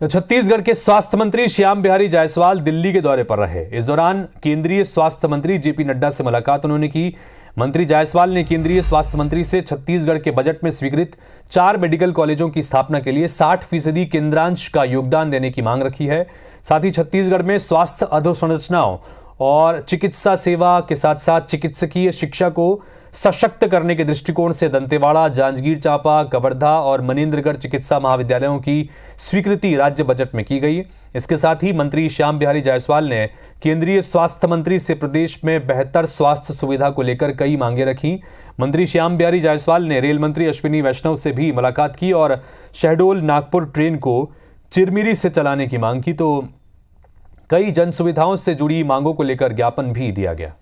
तो छत्तीसगढ़ के स्वास्थ्य मंत्री श्याम बिहारी जायसवाल दिल्ली के दौरे पर रहे इस दौरान केंद्रीय स्वास्थ्य मंत्री जेपी नड्डा से मुलाकात उन्होंने की मंत्री जायसवाल ने केंद्रीय स्वास्थ्य मंत्री से छत्तीसगढ़ के बजट में स्वीकृत चार मेडिकल कॉलेजों की स्थापना के लिए 60 फीसदी केंद्रांश का योगदान देने की मांग रखी है साथ ही छत्तीसगढ़ में स्वास्थ्य अधोसंरचनाओं और चिकित्सा सेवा के साथ साथ चिकित्सकीय शिक्षा को सशक्त करने के दृष्टिकोण से दंतेवाड़ा जांजगीर चांपा कवर्धा और मनेन्द्रगढ़ चिकित्सा महाविद्यालयों की स्वीकृति राज्य बजट में की गई इसके साथ ही मंत्री श्याम बिहारी जायसवाल ने केंद्रीय स्वास्थ्य मंत्री से प्रदेश में बेहतर स्वास्थ्य सुविधा को लेकर कई मांगे रखी मंत्री श्याम बिहारी जायसवाल ने रेल मंत्री अश्विनी वैष्णव से भी मुलाकात की और शहडोल नागपुर ट्रेन को चिरमिरी से चलाने की मांग की तो कई जन सुविधाओं से जुड़ी मांगों को लेकर ज्ञापन भी दिया गया